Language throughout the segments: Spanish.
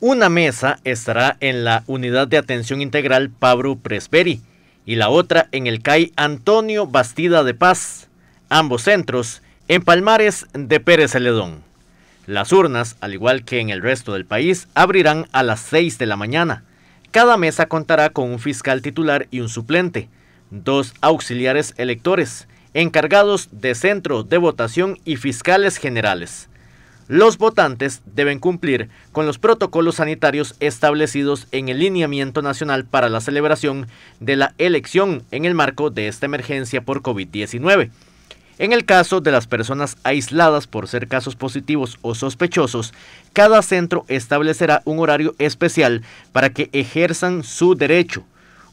Una mesa estará en la Unidad de Atención Integral Pablo Presperi y la otra en el CAI Antonio Bastida de Paz, ambos centros en Palmares de Pérez Celedón. Las urnas, al igual que en el resto del país, abrirán a las 6 de la mañana. Cada mesa contará con un fiscal titular y un suplente, dos auxiliares electores, encargados de centro de votación y fiscales generales los votantes deben cumplir con los protocolos sanitarios establecidos en el lineamiento nacional para la celebración de la elección en el marco de esta emergencia por COVID-19. En el caso de las personas aisladas por ser casos positivos o sospechosos, cada centro establecerá un horario especial para que ejerzan su derecho.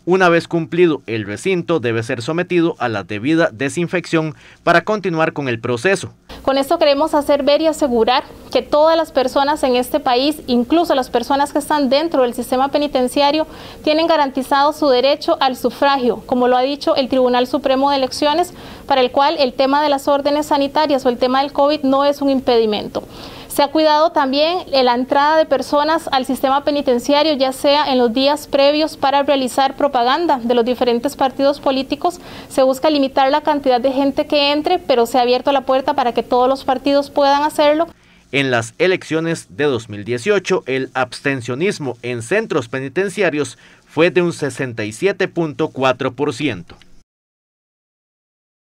Una vez cumplido el recinto debe ser sometido a la debida desinfección para continuar con el proceso. Con esto queremos hacer ver y asegurar que todas las personas en este país, incluso las personas que están dentro del sistema penitenciario, tienen garantizado su derecho al sufragio, como lo ha dicho el Tribunal Supremo de Elecciones, para el cual el tema de las órdenes sanitarias o el tema del COVID no es un impedimento. Se ha cuidado también la entrada de personas al sistema penitenciario, ya sea en los días previos para realizar propaganda de los diferentes partidos políticos. Se busca limitar la cantidad de gente que entre, pero se ha abierto la puerta para que todos los partidos puedan hacerlo. En las elecciones de 2018, el abstencionismo en centros penitenciarios fue de un 67.4%.